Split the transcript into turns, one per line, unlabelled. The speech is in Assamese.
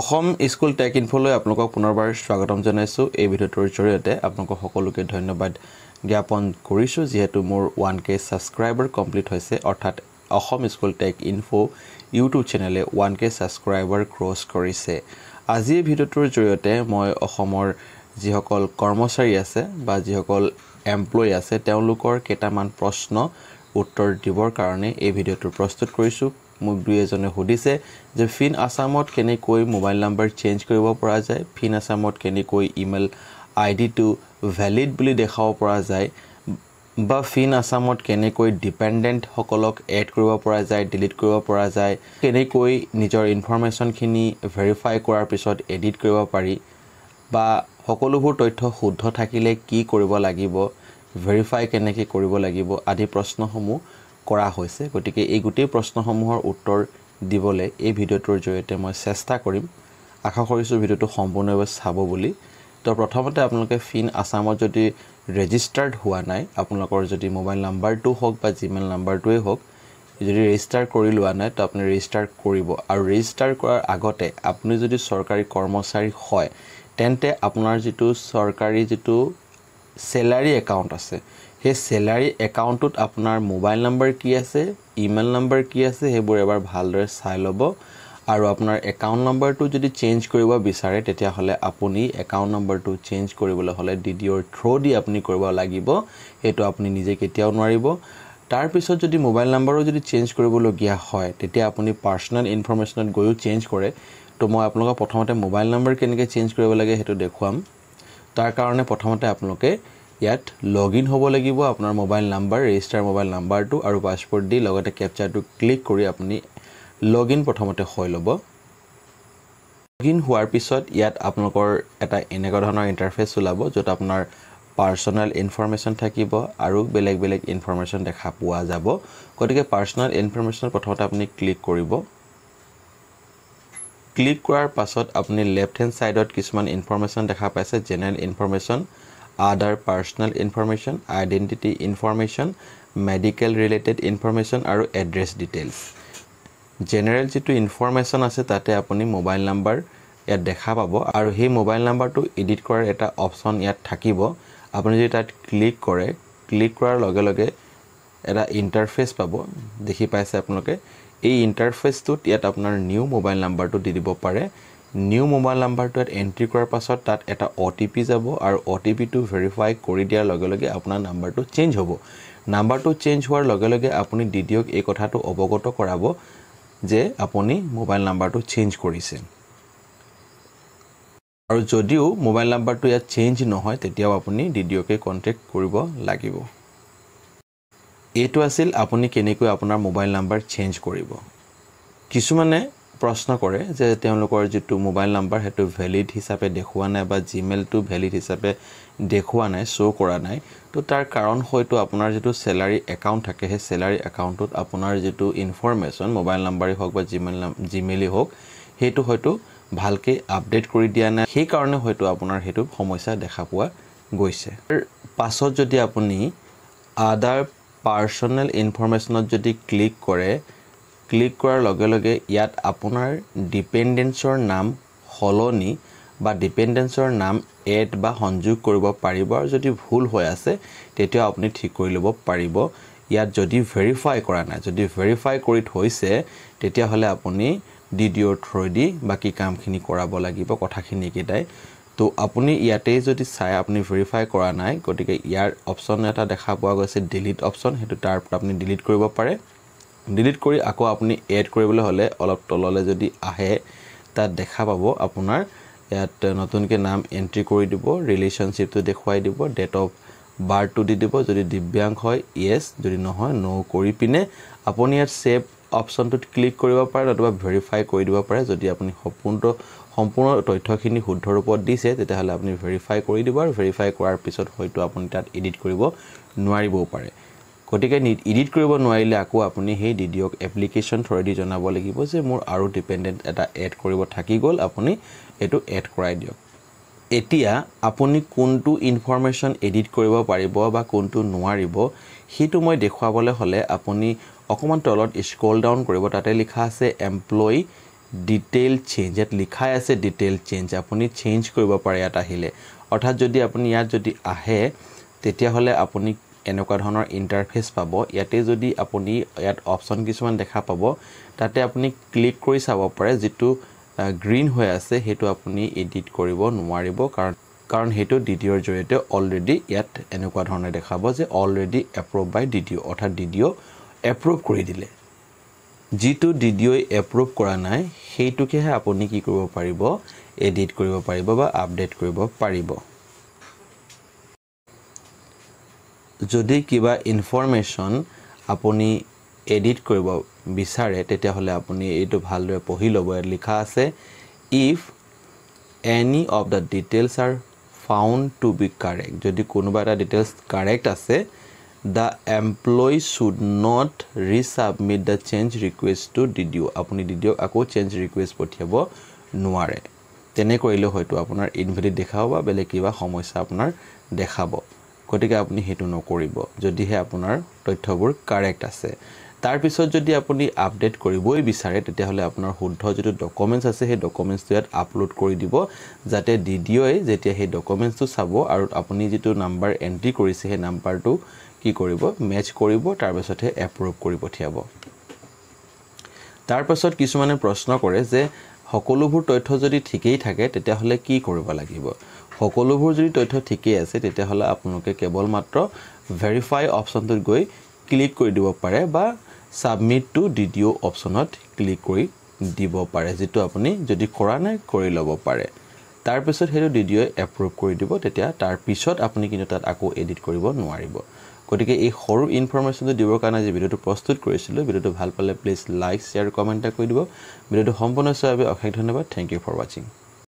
অসম স্কুল টেক ইনফলৈ আপোনালোকক পুনৰবাৰ স্বাগতম জনাইছোঁ এই ভিডিঅ'টোৰ জৰিয়তে আপোনালোকক সকলোকে ধন্যবাদ জ্ঞাপন কৰিছোঁ যিহেতু মোৰ ওৱান কে ছাবস্ক্ৰাইবাৰ কমপ্লিট হৈছে অৰ্থাৎ Assam school tech info' YouTube চেনেলে ওৱান কে ছাবস্ক্ৰাইবাৰ ক্ৰছ কৰিছে আজিৰ ভিডিঅ'টোৰ জৰিয়তে মই অসমৰ যিসকল কৰ্মচাৰী আছে বা যিসকল এমপ্লয়ী আছে তেওঁলোকৰ কেইটামান প্ৰশ্ন উত্তৰ দিবৰ কাৰণে এই ভিডিঅ'টো প্ৰস্তুত কৰিছোঁ মোক দুই এজনে সুধিছে যে ফিন আছামত কেনেকৈ মোবাইল নাম্বাৰ চেঞ্জ কৰিব পৰা যায় ফিন আছামত কেনেকৈ ইমেইল আই ডিটো ভেলিড বুলি দেখাব পৰা যায় বা ফিন আছামত কেনেকৈ ডিপেণ্ডেণ্টসকলক এড কৰিব পৰা যায় ডিলিট কৰিব পৰা যায় কেনেকৈ নিজৰ ইনফৰ্মেশ্যনখিনি ভেৰিফাই কৰাৰ পিছত এডিট কৰিব পাৰি বা সকলোবোৰ তথ্য শুদ্ধ থাকিলে কি কৰিব লাগিব ভেৰিফাই কেনেকৈ কৰিব লাগিব আদি প্ৰশ্নসমূহ কৰা হৈছে গতিকে এই গোটেই প্ৰশ্নসমূহৰ উত্তৰ দিবলৈ এই ভিডিঅ'টোৰ জৰিয়তে মই চেষ্টা কৰিম আশা কৰিছোঁ ভিডিঅ'টো সম্পূৰ্ণভাৱে চাব বুলি তো প্ৰথমতে আপোনালোকে ফিন আছামত যদি ৰেজিষ্টাৰ্ড হোৱা নাই আপোনালোকৰ যদি মোবাইল নাম্বাৰটো হওক বা জিমেইল নাম্বাৰটোৱেই হওক যদি ৰেজিষ্টাৰ কৰি লোৱা নাই তো আপুনি ৰেজিষ্টাৰ কৰিব আৰু ৰেজিষ্টাৰ কৰাৰ আগতে আপুনি যদি চৰকাৰী কৰ্মচাৰী হয় তেন্তে আপোনাৰ যিটো চৰকাৰী যিটো চেলাৰী একাউণ্ট আছে সেই চেলাৰী একাউণ্টটোত আপোনাৰ মোবাইল নাম্বাৰ কি আছে ইমেইল নাম্বাৰ কি আছে সেইবোৰ এবাৰ ভালদৰে চাই ল'ব আৰু আপোনাৰ একাউণ্ট নম্বৰটো যদি চেঞ্জ কৰিব বিচাৰে তেতিয়াহ'লে আপুনি একাউণ্ট নম্বৰটো চেঞ্জ কৰিবলৈ হ'লে ডি ডি অ'ৰ থ্ৰ'দি আপুনি কৰিব লাগিব সেইটো আপুনি নিজে কেতিয়াও নোৱাৰিব তাৰপিছত যদি মোবাইল নম্বৰো যদি চেঞ্জ কৰিবলগীয়া হয় তেতিয়া আপুনি পাৰ্চনেল ইনফৰ্মেশ্যনত গৈও চেঞ্জ কৰে ত' মই আপোনালোকক প্ৰথমতে মোবাইল নম্বৰ কেনেকৈ চেঞ্জ কৰিব লাগে সেইটো দেখুৱাম তাৰ কাৰণে প্ৰথমতে আপোনালোকে ইয়াত লগ ইন হ'ব লাগিব আপোনাৰ মোবাইল নাম্বাৰ ৰেজিষ্টাৰ মোবাইল নাম্বাৰটো আৰু পাছপৰ্ট দি লগতে কেপচাৰটো ক্লিক কৰি আপুনি লগ ইন প্ৰথমতে হৈ ল'ব লগ ইন হোৱাৰ পিছত ইয়াত আপোনালোকৰ এটা এনেকুৱা ধৰণৰ ইণ্টাৰফেচ ওলাব য'ত আপোনাৰ পাৰ্চনেল ইনফৰ্মেশ্যন থাকিব আৰু বেলেগ বেলেগ ইনফৰ্মেশ্যন দেখা পোৱা যাব গতিকে পাৰ্চনেল ইনফৰ্মেশ্যন প্ৰথমতে আপুনি ক্লিক কৰিব ক্লিক কৰাৰ পাছত আপুনি লেফ্ট হেণ্ড ছাইডত কিছুমান ইনফৰ্মেশ্যন দেখা পাইছে general information other personal information identity information medical related information আৰু এড্ৰেছ ডিটেইলছ জেনেৰেল যিটো ইনফৰ্মেশ্যন আছে তাতে আপুনি মোবাইল নাম্বাৰ ইয়াত দেখা পাব আৰু সেই মোবাইল নাম্বাৰটো ইডিট কৰাৰ এটা অপশ্যন ইয়াত থাকিব আপুনি যদি তাত ক্লিক কৰে ক্লিক কৰাৰ লগে লগে এটা ইণ্টাৰফেচ পাব দেখি পাইছে আপোনালোকে এই ইণ্টাৰফেচটোত ইয়াত আপোনাৰ নিউ মোবাইল নাম্বাৰটো দি দিব পাৰে নিউ মোবাইল নাম্বাৰটো ইয়াত এণ্ট্ৰি কৰাৰ পাছত তাত এটা অ' টি পি যাব আৰু অ' টি পিটো ভেৰিফাই কৰি দিয়াৰ লগে লগে আপোনাৰ নাম্বাৰটো চেঞ্জ হ'ব নাম্বাৰটো চেঞ্জ হোৱাৰ লগে লগে আপুনি ডি ডিঅ'ক এই কথাটো অৱগত কৰাব যে আপুনি মোবাইল নাম্বাৰটো চেঞ্জ কৰিছে আৰু যদিও মোবাইল নাম্বাৰটো ইয়াত চেঞ্জ নহয় তেতিয়াও আপুনি ডি ডিঅ'কে কণ্টেক্ট কৰিব লাগিব এইটো আছিল আপুনি কেনেকৈ আপোনাৰ মোবাইল নাম্বাৰ চেঞ্জ কৰিব কিছুমানে প্ৰশ্ন কৰে যে তেওঁলোকৰ যিটো মোবাইল নাম্বাৰ সেইটো ভেলিড হিচাপে দেখুওৱা নাই বা জিমেইলটো ভেলিড হিচাপে দেখুওৱা নাই শ্ব' কৰা নাই তো তাৰ কাৰণ হয়তো আপোনাৰ যিটো চেলাৰী একাউণ্ট থাকে সেই চেলাৰী একাউণ্টটোত আপোনাৰ যিটো ইনফৰ্মেশ্যন মোবাইল নাম্বাৰেই হওক বা জিমেইল জিমেইলেই হওক সেইটো হয়তো ভালকৈ আপডেট কৰি দিয়া নাই সেইকাৰণে হয়তো আপোনাৰ সেইটো সমস্যা দেখা পোৱা গৈছে পাছত যদি আপুনি আদাৰ পাৰ্চনেল ইনফৰ্মেশ্যনত যদি ক্লিক কৰে ক্লিক কৰাৰ লগে লগে ইয়াত আপোনাৰ ডিপেণ্ডেঞ্চৰ নাম সলনি বা ডিপেণ্ডেঞ্চৰ নাম এড বা সংযোগ কৰিব পাৰিব আৰু যদি ভুল হৈ আছে তেতিয়া আপুনি ঠিক কৰি ল'ব পাৰিব ইয়াত যদি ভেৰিফাই কৰা নাই যদি ভেৰিফাই কৰি থৈছে তেতিয়াহ'লে আপুনি ডি ডি অ'ৰ থ্ৰুৱেদি বাকী কামখিনি কৰাব লাগিব কথাখিনি এইকেইটাই তো আপুনি ইয়াতে যদি চাই আপুনি ভেৰিফাই কৰা নাই গতিকে ইয়াৰ অপশ্যন এটা দেখা পোৱা গৈছে ডিলিট অপশ্যন সেইটো তাৰ ওপৰত আপুনি ডিলিট কৰিব পাৰে ডিলিট কৰি আকৌ আপুনি এড কৰিবলৈ হ'লে অলপ তললৈ যদি আহে তাত দেখা পাব আপোনাৰ ইয়াত নতুনকৈ নাম এণ্ট্ৰি কৰি দিব ৰিলেশ্যনশ্বিপটো দেখুৱাই দিব ডেট অফ বাৰ্থটো দি দিব যদি দিব্যাংগ হয় য়েছ যদি নহয় ন' কৰি পিনে আপুনি ইয়াত ছেভ অপশ্যনটোত ক্লিক কৰিব পাৰে নতুবা ভেৰিফাই কৰি দিব পাৰে যদি আপুনি সম্পূৰ্ণ সম্পূৰ্ণ তথ্যখিনি শুদ্ধ ৰূপত দিছে তেতিয়াহ'লে আপুনি ভেৰিফাই কৰি দিব আৰু ভেৰিফাই কৰাৰ পিছত হয়তো আপুনি তাত এডিট কৰিব নোৱাৰিবও পাৰে গতিকে ইডিট কৰিব নোৱাৰিলে আকৌ আপুনি সেই ডিডিঅ'ক এপ্লিকেশ্যন থ্ৰুৱেদি জনাব লাগিব যে মোৰ আৰু ডিপেণ্ডেণ্ট এটা এড কৰিব থাকি গ'ল আপুনি এইটো এড কৰাই দিয়ক এতিয়া আপুনি কোনটো ইনফৰমেশ্যন এডিট কৰিব পাৰিব বা কোনটো নোৱাৰিব সেইটো মই দেখুৱাবলৈ হ'লে আপুনি অকণমান তলত স্ক্ৰল ডাউন কৰিব তাতে লিখা আছে এমপ্লয়ী ডিটেইল চেঞ্জ ইয়াত লিখাই আছে ডিটেইল চেঞ্জ আপুনি চেঞ্জ কৰিব পাৰে ইয়াত আহিলে অৰ্থাৎ যদি আপুনি ইয়াত যদি আহে তেতিয়াহ'লে আপুনি এনেকুৱা ধৰণৰ ইণ্টাৰফেচ পাব ইয়াতে যদি আপুনি ইয়াত অপশ্যন কিছুমান দেখা পাব তাতে আপুনি ক্লিক কৰি চাব পাৰে যিটো গ্ৰীণ হৈ আছে সেইটো আপুনি এডিট কৰিব নোৱাৰিব কাৰণ কাৰণ সেইটো ডি ডি অ'ৰ জৰিয়তে অলৰেডি ইয়াত এনেকুৱা ধৰণে দেখাব যে already approve by D D O' অৰ্থাৎ ডি ডি অ' এপ্ৰুভ কৰি দিলে যিটো ডি ডি অ'ই এপ্ৰুভ কৰা নাই সেইটোকেহে আপুনি কি কৰিব পাৰিব এডিট কৰিব পাৰিব বা আপডেট কৰিব পাৰিব যদি কিবা ইনফৰ্মেশ্যন আপুনি এডিট কৰিব বিচাৰে তেতিয়াহ'লে আপুনি এইটো ভালদৰে পঢ়ি ল'ব ইয়াত লিখা আছে if any of the details are found to be correct যদি কোনোবা এটা ডিটেইলছ কাৰেক্ট আছে the employee should not resubmit the change request to DDO' আপুনি ডি ডিঅ'ক আকৌ চেঞ্জ ৰিকুৱেষ্ট পঠিয়াব নোৱাৰে তেনে কৰিলে হয়তো আপোনাৰ ইনভেলিড দেখাব বা বেলেগ কিবা সমস্যা আপোনাৰ দেখাব গতিকে আপুনি সেইটো নকৰিব যদিহে আপোনাৰ তথ্যবোৰ কাৰেক্ট আছে তাৰপিছত যদি আপুনি আপডেট কৰিবই বিচাৰে তেতিয়াহ'লে আপোনাৰ শুদ্ধ যিটো ডকুমেণ্টছ আছে সেই ডকুমেণ্টছটো ইয়াত আপলোড কৰি দিব যাতে ডি ডি অ'ই যেতিয়া সেই ডকুমেণ্টছটো চাব আৰু আপুনি যিটো নাম্বাৰ এণ্ট্ৰি কৰিছে সেই নাম্বাৰটো কি কৰিব মেচ কৰিব তাৰপিছতহে এপ্ৰুভ কৰি পঠিয়াব তাৰপাছত কিছুমানে প্ৰশ্ন কৰে যে সকলোবোৰ তথ্য যদি ঠিকেই থাকে তেতিয়াহ'লে কি কৰিব লাগিব সকলোবোৰ যদি তথ্য ঠিকেই আছে তেতিয়াহ'লে আপোনালোকে কেৱল মাত্ৰ ভেৰিফাই অপশ্যনটোত গৈ ক্লিক কৰি দিব পাৰে বা submit to D D O' অপশ্যনত ক্লিক কৰি দিব পাৰে যিটো আপুনি যদি কৰা নাই কৰি ল'ব পাৰে তাৰপিছত সেইটো ডি ডি অ'ই এপ্ৰুভ কৰি দিব তেতিয়া তাৰপিছত আপুনি কিন্তু তাত আকৌ এডিট কৰিব নোৱাৰিব গতিকে এই সৰু ইনফৰ্মেশ্যনটো দিবৰ কাৰণে যি ভিডিঅ'টো প্ৰস্তুত কৰিছিলোঁ ভিডিঅ'টো ভাল পালে প্লিজ লাইক শ্বেয়াৰ কমেণ্ট এটা কৰি দিব ভিডিঅ'টো সম্পূৰ্ণ চোৱাৰ বাবে অশেষ ধন্যবাদ থেংক ইউ ফৰ ৱাচিং